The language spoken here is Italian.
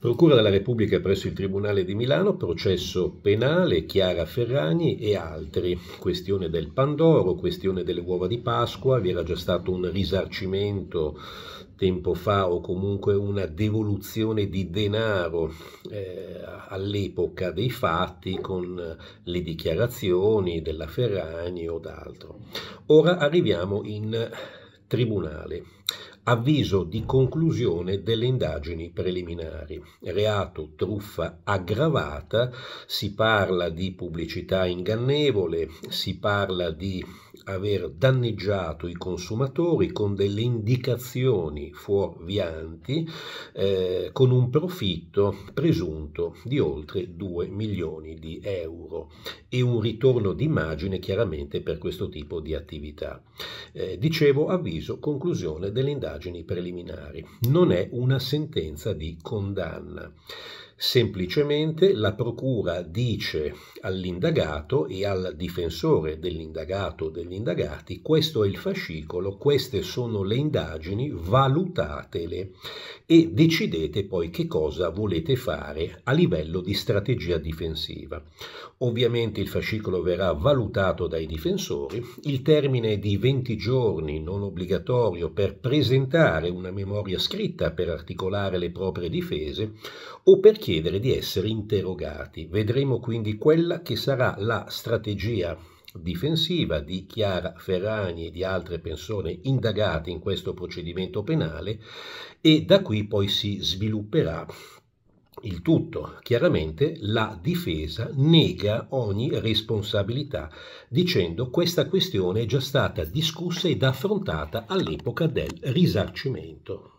Procura della Repubblica presso il Tribunale di Milano, processo penale, Chiara Ferragni e altri. Questione del Pandoro, questione delle uova di Pasqua, vi era già stato un risarcimento tempo fa o comunque una devoluzione di denaro eh, all'epoca dei fatti con le dichiarazioni della Ferragni o d'altro. Ora arriviamo in Tribunale. Avviso di conclusione delle indagini preliminari. Reato truffa aggravata, si parla di pubblicità ingannevole, si parla di aver danneggiato i consumatori con delle indicazioni fuorvianti eh, con un profitto presunto di oltre 2 milioni di euro e un ritorno d'immagine chiaramente per questo tipo di attività. Eh, dicevo avviso conclusione delle indagini preliminari. Non è una sentenza di condanna. Semplicemente la procura dice all'indagato e al difensore dell'indagato o degli indagati questo è il fascicolo, queste sono le indagini, valutatele e decidete poi che cosa volete fare a livello di strategia difensiva. Ovviamente il fascicolo verrà valutato dai difensori, il termine di 20 giorni non obbligatorio per presentare una memoria scritta per articolare le proprie difese o per chi chiedere di essere interrogati. Vedremo quindi quella che sarà la strategia difensiva di Chiara Ferrani e di altre persone indagate in questo procedimento penale e da qui poi si svilupperà il tutto. Chiaramente la difesa nega ogni responsabilità dicendo questa questione è già stata discussa ed affrontata all'epoca del risarcimento.